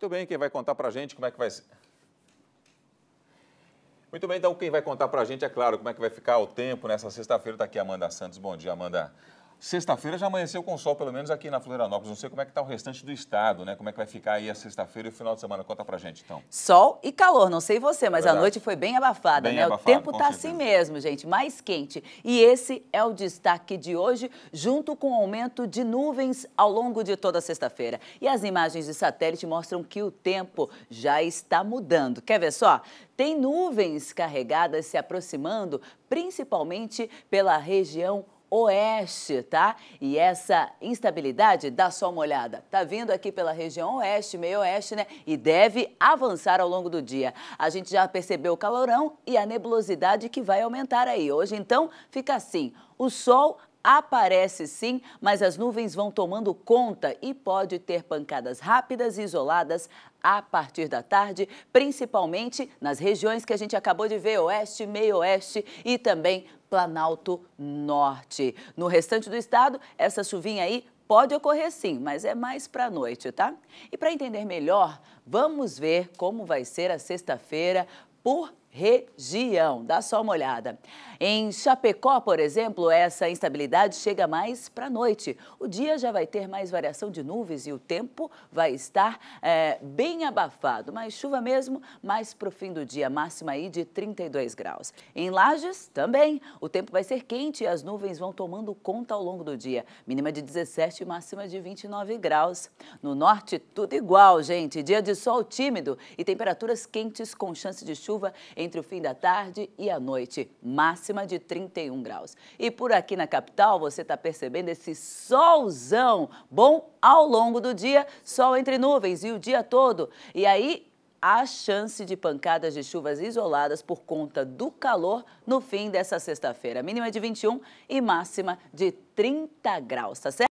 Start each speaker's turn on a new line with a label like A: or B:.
A: Muito bem, quem vai contar para a gente como é que vai ser? Muito bem, então quem vai contar para a gente, é claro, como é que vai ficar o tempo nessa sexta-feira, está aqui Amanda Santos. Bom dia, Amanda. Sexta-feira já amanheceu com sol, pelo menos aqui na Florianópolis. Não sei como é que está o restante do estado, né? Como é que vai ficar aí a sexta-feira e o final de semana. Conta pra gente, então.
B: Sol e calor, não sei você, mas a noite foi bem abafada, bem né? Abafado, o tempo tá assim mesmo, gente, mais quente. E esse é o destaque de hoje, junto com o aumento de nuvens ao longo de toda sexta-feira. E as imagens de satélite mostram que o tempo já está mudando. Quer ver só? Tem nuvens carregadas se aproximando, principalmente pela região Oeste, tá? E essa instabilidade, dá só uma olhada, tá vindo aqui pela região Oeste, meio Oeste, né? E deve avançar ao longo do dia. A gente já percebeu o calorão e a nebulosidade que vai aumentar aí. Hoje, então, fica assim: o sol aparece sim, mas as nuvens vão tomando conta e pode ter pancadas rápidas e isoladas a partir da tarde, principalmente nas regiões que a gente acabou de ver, oeste, meio-oeste e também Planalto Norte. No restante do estado, essa chuvinha aí Pode ocorrer sim, mas é mais para a noite, tá? E para entender melhor, vamos ver como vai ser a sexta-feira por região. Dá só uma olhada. Em Chapecó, por exemplo, essa instabilidade chega mais para a noite. O dia já vai ter mais variação de nuvens e o tempo vai estar é, bem abafado. Mas chuva mesmo, mais para o fim do dia, máxima aí de 32 graus. Em Lages, também. O tempo vai ser quente e as nuvens vão tomando conta ao longo do dia. Mínima de 17 e máxima de 29 graus. No norte, tudo igual, gente. Dia de sol tímido e temperaturas quentes com chance de chuva entre o fim da tarde e a noite, máxima de 31 graus. E por aqui na capital, você está percebendo esse solzão bom ao longo do dia, sol entre nuvens e o dia todo. E aí, a chance de pancadas de chuvas isoladas por conta do calor no fim dessa sexta-feira. Mínima de 21 e máxima de 30 graus, tá certo?